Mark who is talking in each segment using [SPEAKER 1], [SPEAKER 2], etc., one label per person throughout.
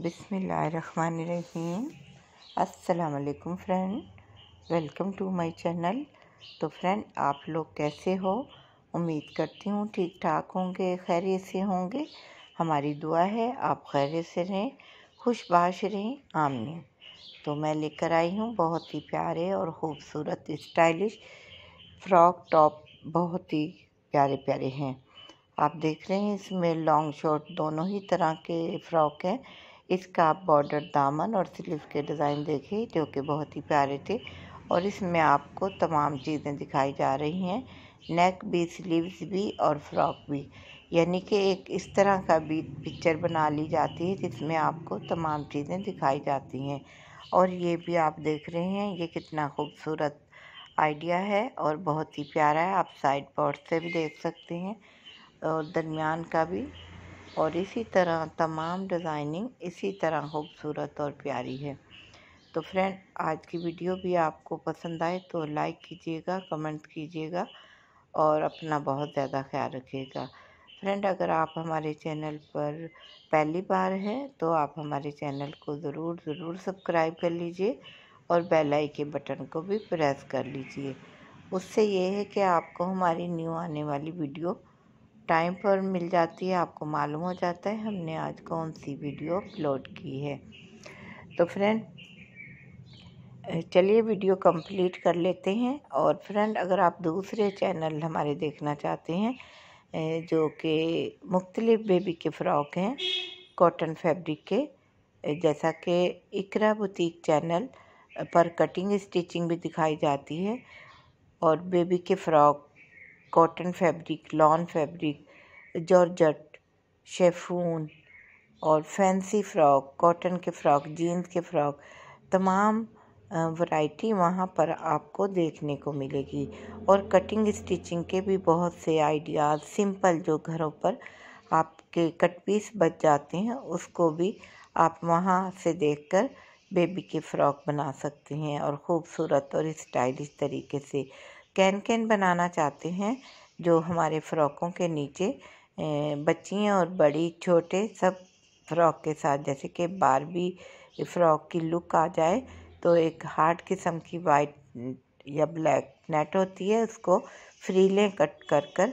[SPEAKER 1] बिसमीम अस्सलाम friend welcome to my channel तो फ्रेंड आप लोग कैसे हो उम्मीद करती हूँ ठीक ठाक होंगे खैरियत से होंगे हमारी दुआ है आप खैरियत से रहें खुशबाश रहें आमने तो मैं लेकर आई हूँ बहुत ही प्यारे और ख़ूबसूरत स्टाइलिश फ्रॉक टॉप बहुत ही प्यारे प्यारे हैं आप देख रहे हैं इसमें लॉन्ग शॉर्ट दोनों ही तरह के फ़्रॉक हैं इसका आप बॉर्डर दामन और स्लीव के डिज़ाइन देखिए जो कि बहुत ही प्यारे थे और इसमें आपको तमाम चीज़ें दिखाई जा रही हैं नेक भी स्लीव्स भी और फ्रॉक भी यानी कि एक इस तरह का भी पिक्चर बना ली जाती है जिसमें आपको तमाम चीज़ें दिखाई जाती हैं और ये भी आप देख रहे हैं ये कितना खूबसूरत आइडिया है और बहुत ही प्यारा है आप साइड पॉट से भी देख सकते हैं और दरमियान का भी और इसी तरह तमाम डिज़ाइनिंग इसी तरह खूबसूरत और प्यारी है तो फ्रेंड आज की वीडियो भी आपको पसंद आए तो लाइक कीजिएगा कमेंट कीजिएगा और अपना बहुत ज़्यादा ख्याल रखिएगा फ्रेंड अगर आप हमारे चैनल पर पहली बार हैं तो आप हमारे चैनल को ज़रूर ज़रूर सब्सक्राइब कर लीजिए और बेल आइकन के बटन को भी प्रेस कर लीजिए उससे ये है कि आपको हमारी न्यू आने वाली वीडियो टाइम पर मिल जाती है आपको मालूम हो जाता है हमने आज कौन सी वीडियो अपलोड की है तो फ्रेंड चलिए वीडियो कंप्लीट कर लेते हैं और फ्रेंड अगर आप दूसरे चैनल हमारे देखना चाहते हैं जो कि मुख्तलिफ़ बेबी के फ़्रॉक हैं कॉटन फैब्रिक के जैसा कि इकरा बुटीक चैनल पर कटिंग स्टिचिंग भी दिखाई जाती है और बेबी के frock cotton fabric lawn fabric georgette chiffon और फैंसी फ़्रॉक कॉटन के फ़्रॉक जीन्स के फ़्रॉक तमाम वैरायटी वहाँ पर आपको देखने को मिलेगी और कटिंग स्टिचिंग के भी बहुत से आइडियाज़ सिंपल जो घरों पर आपके कट पीस बच जाते हैं उसको भी आप वहाँ से देखकर बेबी के फ़्रॉक बना सकते हैं और ख़ूबसूरत और स्टाइलिश तरीके से कैन कैन बनाना चाहते हैं जो हमारे फ़्रॉकों के नीचे बच्चियाँ और बड़ी छोटे सब फ़्रॉक के साथ जैसे कि बारबी फ़्रॉक की लुक आ जाए तो एक हार्ड किस्म की वाइट या ब्लैक नेट होती है उसको फ्रीलें कट कर कर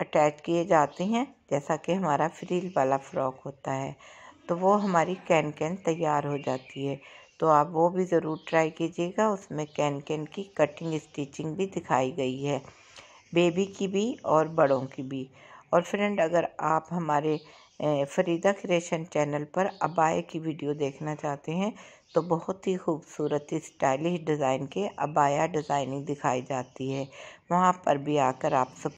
[SPEAKER 1] अटैच किए जाते हैं जैसा कि हमारा फ्रील वाला फ़्रॉक होता है तो वो हमारी कैन कैन तैयार हो जाती है तो आप वो भी ज़रूर ट्राई कीजिएगा उसमें कैन कैन की कटिंग स्टिचिंग भी दिखाई गई है बेबी की भी और बड़ों की भी और फ्रेंड अगर आप हमारे फरीदा क्रिएशन चैनल पर अबाए की वीडियो देखना चाहते हैं तो बहुत ही खूबसूरत स्टाइलिश डिज़ाइन के अबाया डिज़ाइनिंग दिखाई जाती है वहाँ पर भी आकर आप सब